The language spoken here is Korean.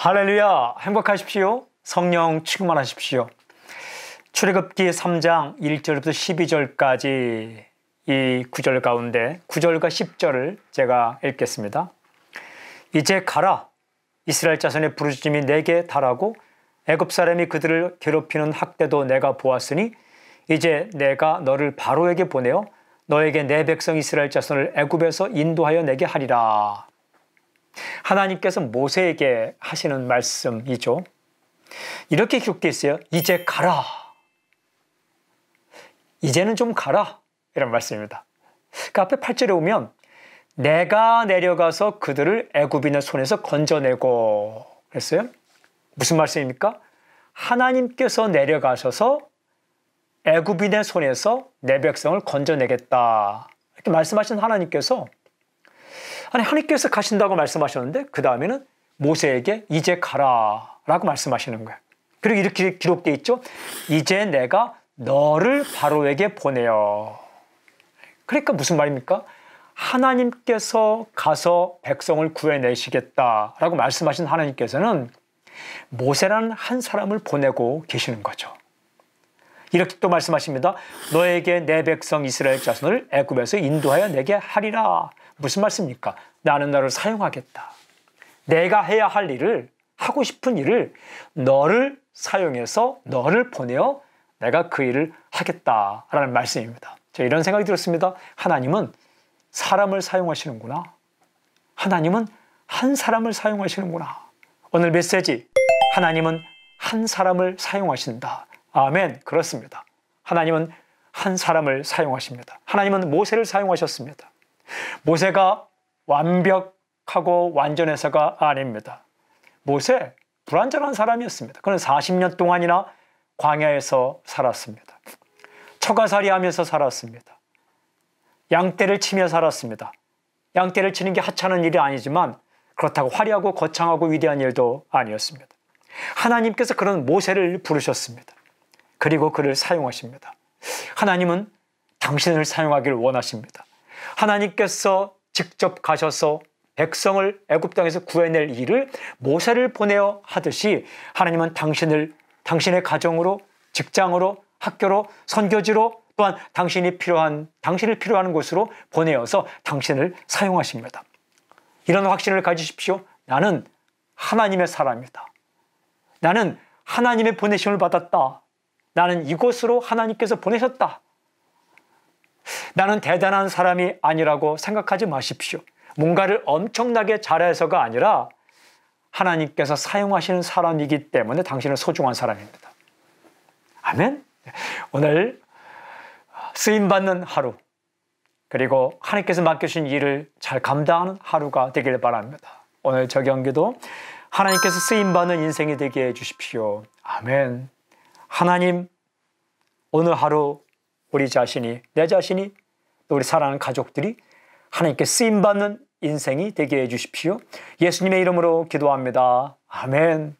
할렐루야! 행복하십시오. 성령 충만하십시오. 출애굽기 3장 1절부터 12절까지 이 구절 가운데 9절과 10절을 제가 읽겠습니다. 이제 가라. 이스라엘 자손의 부르짖음이 내게 달하고 애굽 사람이 그들을 괴롭히는 학대도 내가 보았으니 이제 내가 너를 바로에게 보내어 너에게 내 백성 이스라엘 자손을 애굽에서 인도하여 내게 하리라. 하나님께서 모세에게 하시는 말씀이죠. 이렇게 기록되어 있어요. 이제 가라. 이제는 좀 가라. 이런 말씀입니다. 그 앞에 8절에 오면 내가 내려가서 그들을 애굽인의 손에서 건져내고 그랬어요. 무슨 말씀입니까? 하나님께서 내려가셔서 애굽인의 손에서 내 백성을 건져내겠다. 이렇게 말씀하신 하나님께서 아니 하나님께서 가신다고 말씀하셨는데 그 다음에는 모세에게 이제 가라라고 말씀하시는 거예요. 그리고 이렇게 기록돼 있죠. 이제 내가 너를 바로에게 보내요. 그러니까 무슨 말입니까? 하나님께서 가서 백성을 구해내시겠다라고 말씀하신 하나님께서는 모세라는 한 사람을 보내고 계시는 거죠. 이렇게 또 말씀하십니다. 너에게 내 백성 이스라엘 자손을 애굽에서 인도하여 내게 하리라. 무슨 말씀입니까? 나는 너를 사용하겠다. 내가 해야 할 일을 하고 싶은 일을 너를 사용해서 너를 보내어 내가 그 일을 하겠다라는 말씀입니다. 저 이런 생각이 들었습니다. 하나님은 사람을 사용하시는구나. 하나님은 한 사람을 사용하시는구나. 오늘 메시지 하나님은 한 사람을 사용하신다. 아멘. 그렇습니다. 하나님은 한 사람을 사용하십니다. 하나님은 모세를 사용하셨습니다. 모세가 완벽하고 완전해서가 아닙니다. 모세 불완전한 사람이었습니다. 그는 40년 동안이나 광야에서 살았습니다. 처가살이 하면서 살았습니다. 양떼를 치며 살았습니다. 양떼를 치는 게 하찮은 일이 아니지만 그렇다고 화려하고 거창하고 위대한 일도 아니었습니다. 하나님께서 그런 모세를 부르셨습니다. 그리고 그를 사용하십니다. 하나님은 당신을 사용하길 원하십니다. 하나님께서 직접 가셔서 백성을 애굽 땅에서 구해낼 일을 모세를 보내어 하듯이 하나님은 당신을 당신의 가정으로 직장으로 학교로 선교지로 또한 당신이 필요한 당신을 필요한 곳으로 보내어서 당신을 사용하십니다. 이런 확신을 가지십시오. 나는 하나님의 사람이다. 나는 하나님의 보내심을 받았다. 나는 이곳으로 하나님께서 보내셨다. 나는 대단한 사람이 아니라고 생각하지 마십시오. 뭔가를 엄청나게 잘해서가 아니라 하나님께서 사용하시는 사람이기 때문에 당신은 소중한 사람입니다. 아멘. 오늘 쓰임받는 하루, 그리고 하나님께서 맡겨주신 일을 잘 감당하는 하루가 되길 바랍니다. 오늘 저경기도 하나님께서 쓰임받는 인생이 되게 해주십시오. 아멘. 하나님, 오늘 하루 우리 자신이, 내 자신이 또 우리 사랑하는 가족들이 하나님께 쓰임 받는 인생이 되게 해 주십시오. 예수님의 이름으로 기도합니다. 아멘.